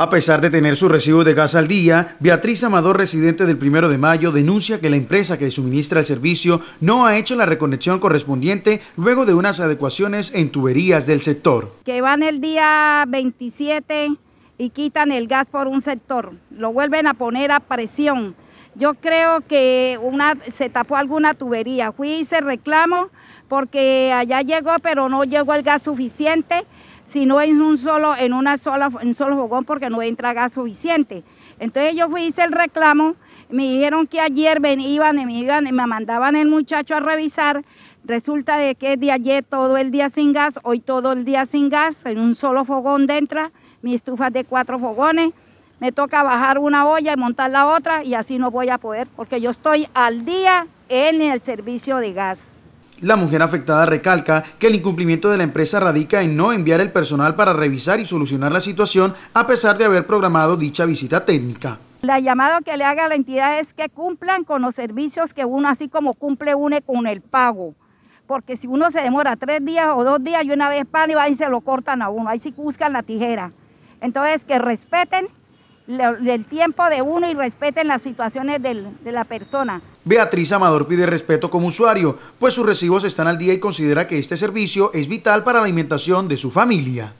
A pesar de tener su recibo de gas al día, Beatriz Amador, residente del 1 de mayo, denuncia que la empresa que suministra el servicio no ha hecho la reconexión correspondiente luego de unas adecuaciones en tuberías del sector. Que van el día 27 y quitan el gas por un sector, lo vuelven a poner a presión. Yo creo que se tapó alguna tubería. Fui y hice reclamo porque allá llegó, pero no llegó el gas suficiente no en un solo, en una sola, en un solo fogón porque no entra gas suficiente. Entonces yo fui, hice el reclamo, me dijeron que ayer venían me iban, me mandaban el muchacho a revisar. Resulta de que de ayer todo el día sin gas, hoy todo el día sin gas, en un solo fogón dentro, mi estufa de cuatro fogones. Me toca bajar una olla y montar la otra y así no voy a poder porque yo estoy al día en el servicio de gas. La mujer afectada recalca que el incumplimiento de la empresa radica en no enviar el personal para revisar y solucionar la situación a pesar de haber programado dicha visita técnica. La llamada que le haga a la entidad es que cumplan con los servicios que uno, así como cumple une con el pago. Porque si uno se demora tres días o dos días y una vez para, y y se lo cortan a uno, ahí sí buscan la tijera. Entonces que respeten el tiempo de uno y respeten las situaciones de la persona. Beatriz Amador pide respeto como usuario, pues sus recibos están al día y considera que este servicio es vital para la alimentación de su familia.